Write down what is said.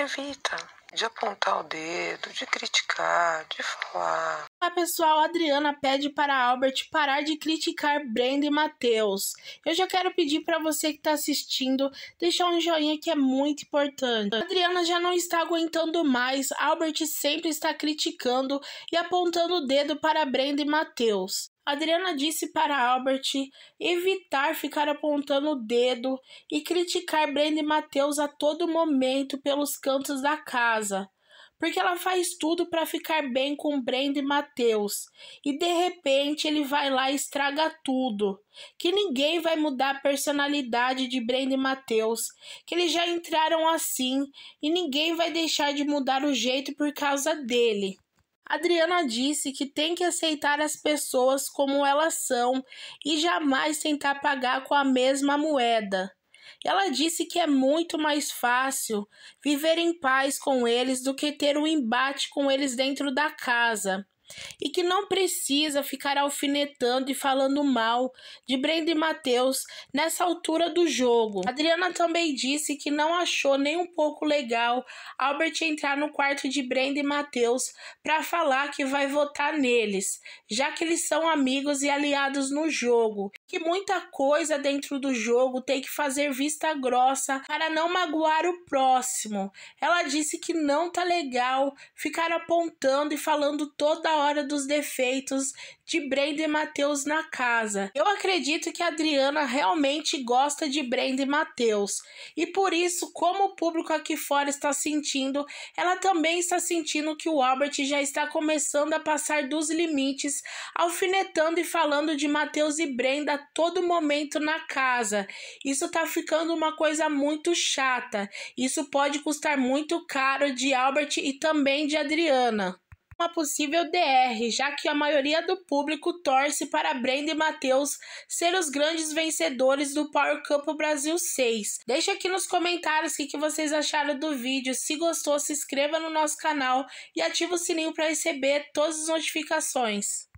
evita de apontar o dedo, de criticar, de falar. Olá pessoal, a Adriana pede para Albert parar de criticar Brenda e Matheus. Eu já quero pedir para você que está assistindo deixar um joinha que é muito importante. A Adriana já não está aguentando mais, Albert sempre está criticando e apontando o dedo para Brenda e Matheus. Adriana disse para Albert evitar ficar apontando o dedo e criticar Brenda e Matheus a todo momento pelos cantos da casa, porque ela faz tudo para ficar bem com Brenda e Matheus, e de repente ele vai lá e estraga tudo. Que ninguém vai mudar a personalidade de Brenda e Matheus, que eles já entraram assim e ninguém vai deixar de mudar o jeito por causa dele. Adriana disse que tem que aceitar as pessoas como elas são e jamais tentar pagar com a mesma moeda. Ela disse que é muito mais fácil viver em paz com eles do que ter um embate com eles dentro da casa e que não precisa ficar alfinetando e falando mal de Brenda e Matheus nessa altura do jogo. Adriana também disse que não achou nem um pouco legal Albert entrar no quarto de Brenda e Matheus para falar que vai votar neles, já que eles são amigos e aliados no jogo, que muita coisa dentro do jogo tem que fazer vista grossa para não magoar o próximo. Ela disse que não tá legal ficar apontando e falando toda hora dos defeitos de Brenda e Matheus na casa. Eu acredito que a Adriana realmente gosta de Brenda e Matheus. E por isso, como o público aqui fora está sentindo, ela também está sentindo que o Albert já está começando a passar dos limites, alfinetando e falando de Matheus e Brenda a todo momento na casa. Isso está ficando uma coisa muito chata. Isso pode custar muito caro de Albert e também de Adriana uma possível DR, já que a maioria do público torce para Brenda e Matheus ser os grandes vencedores do Power Cup Brasil 6. Deixa aqui nos comentários o que, que vocês acharam do vídeo. Se gostou, se inscreva no nosso canal e ative o sininho para receber todas as notificações.